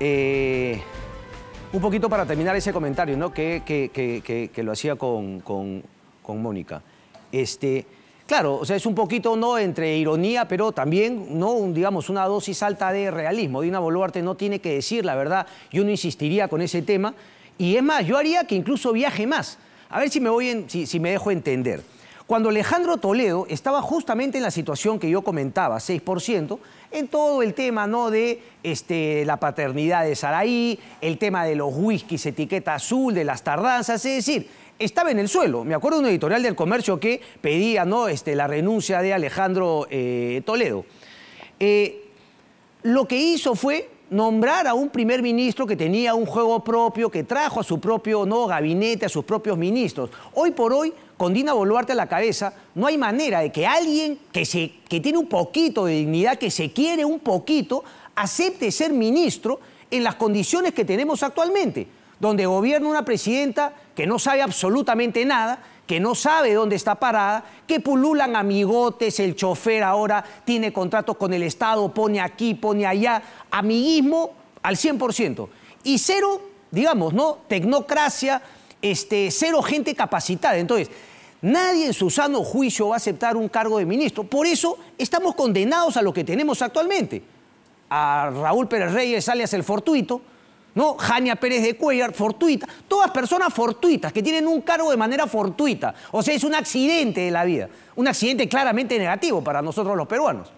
Eh, un poquito para terminar ese comentario, Que, que, lo hacía con, Mónica. Este, claro, o sea, es un poquito, ¿no? Entre ironía, pero también, ¿no? digamos, una dosis alta de realismo. Dina Boluarte no tiene que decir la verdad. Yo no insistiría con ese tema. Y es más, yo haría que incluso viaje más. A ver si me, voy si me dejo entender. Cuando Alejandro Toledo estaba justamente en la situación que yo comentaba, 6%, en todo el tema ¿no? de este, la paternidad de Saraí, el tema de los whiskies etiqueta azul, de las tardanzas, es decir, estaba en el suelo. Me acuerdo de un editorial del comercio que pedía ¿no? este, la renuncia de Alejandro eh, Toledo. Eh, lo que hizo fue nombrar a un primer ministro que tenía un juego propio, que trajo a su propio no gabinete, a sus propios ministros. Hoy por hoy, con Dina Boluarte a la cabeza, no hay manera de que alguien que, se, que tiene un poquito de dignidad, que se quiere un poquito, acepte ser ministro en las condiciones que tenemos actualmente donde gobierna una presidenta que no sabe absolutamente nada, que no sabe dónde está parada, que pululan amigotes, el chofer ahora tiene contratos con el Estado, pone aquí, pone allá, amiguismo al 100%. Y cero, digamos, ¿no? Tecnocracia, este, cero gente capacitada. Entonces, nadie en su sano juicio va a aceptar un cargo de ministro. Por eso estamos condenados a lo que tenemos actualmente. A Raúl Pérez Reyes alias el fortuito, ¿no? Jania Pérez de Cuellar, fortuita. Todas personas fortuitas que tienen un cargo de manera fortuita. O sea, es un accidente de la vida. Un accidente claramente negativo para nosotros los peruanos.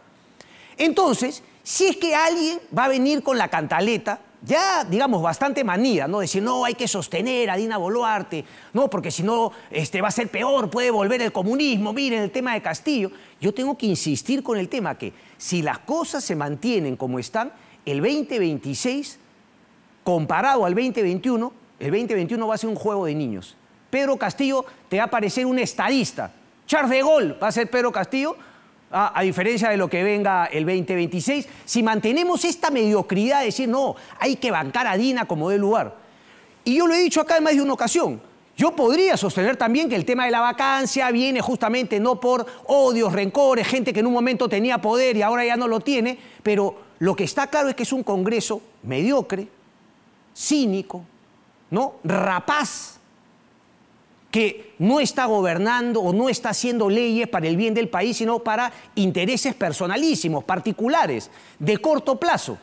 Entonces, si es que alguien va a venir con la cantaleta, ya, digamos, bastante manida, ¿no? Decir, no, hay que sostener a Dina Boluarte, ¿no? Porque si no, este, va a ser peor, puede volver el comunismo, miren el tema de Castillo. Yo tengo que insistir con el tema que si las cosas se mantienen como están, el 2026 comparado al 2021, el 2021 va a ser un juego de niños. Pedro Castillo te va a parecer un estadista. Charles de gol va a ser Pedro Castillo, a, diferencia de lo que venga el 2026. Si mantenemos esta mediocridad de decir, no, hay que bancar a Dina como de lugar. Y yo lo he dicho acá en más de una ocasión. Yo podría sostener también que el tema de la vacancia viene justamente no por odios, rencores, gente que en un momento tenía poder y ahora ya no lo tiene, pero lo que está claro es que es un Congreso mediocre, cínico, ¿no? rapaz, que no está gobernando o no está haciendo leyes para el bien del país, sino para intereses personalísimos, particulares, de corto plazo.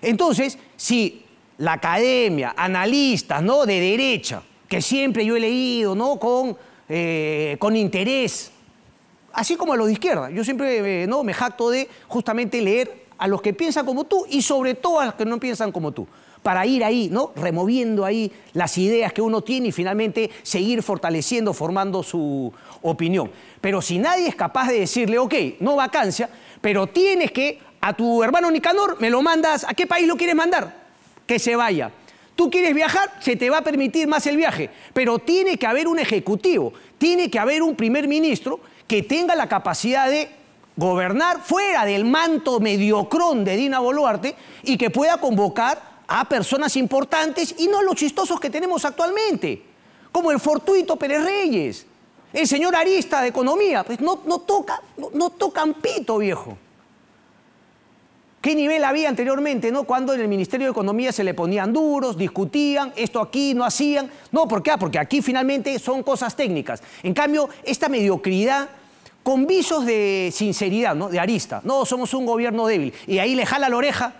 Entonces, si la academia, analistas, ¿no? De derecha, que siempre yo he leído, ¿no? Con, eh, interés, así como a los de izquierda. Yo siempre eh, ¿no? me jacto de justamente leer a los que piensan como tú y sobre todo a los que no piensan como tú para ir ahí, ¿no? Removiendo ahí las ideas que uno tiene y finalmente seguir fortaleciendo, formando su opinión. Pero si nadie es capaz de decirle, ok, no vacancia, pero tienes que a tu hermano Nicanor me lo mandas, ¿a qué país lo quieres mandar? Que se vaya. Tú quieres viajar, se te va a permitir más el viaje, pero tiene que haber un ejecutivo, tiene que haber un primer ministro que tenga la capacidad de gobernar fuera del manto mediocrón de Dina Boluarte y que pueda convocar a personas importantes y no a los chistosos que tenemos actualmente, como el fortuito Pérez Reyes, el señor Arista de Economía. Pues no, no toca, no, no tocan pito, viejo. ¿Qué nivel había anteriormente, no? Cuando en el Ministerio de Economía se le ponían duros, discutían, esto aquí no hacían. No, ¿por qué? Ah, porque aquí finalmente son cosas técnicas. En cambio, esta mediocridad con visos de sinceridad, ¿no? De arista. No, somos un gobierno débil. Y ahí le jala la oreja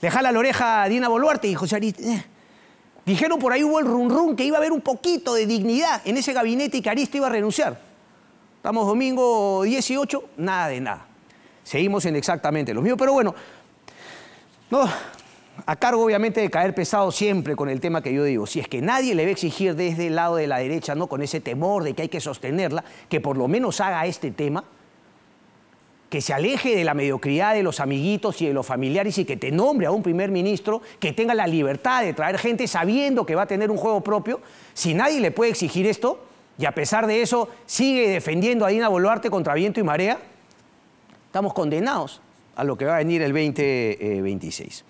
le la oreja a Dina Boluarte y dijo, eh. Dijeron por ahí hubo el rumrum que iba a haber un poquito de dignidad en ese gabinete y que Arista iba a renunciar. Estamos domingo 18, nada de nada. Seguimos en exactamente lo mismo, pero bueno, no, a cargo obviamente de caer pesado siempre con el tema que yo digo, si es que nadie le va a exigir desde el lado de la derecha, no con ese temor de que hay que sostenerla, que por lo menos haga este tema, que se aleje de la mediocridad de los amiguitos y de los familiares y que te nombre a un primer ministro que tenga la libertad de traer gente sabiendo que va a tener un juego propio. Si nadie le puede exigir esto y a pesar de eso sigue defendiendo a Dina Boluarte contra viento y marea, estamos condenados a lo que va a venir el 2026.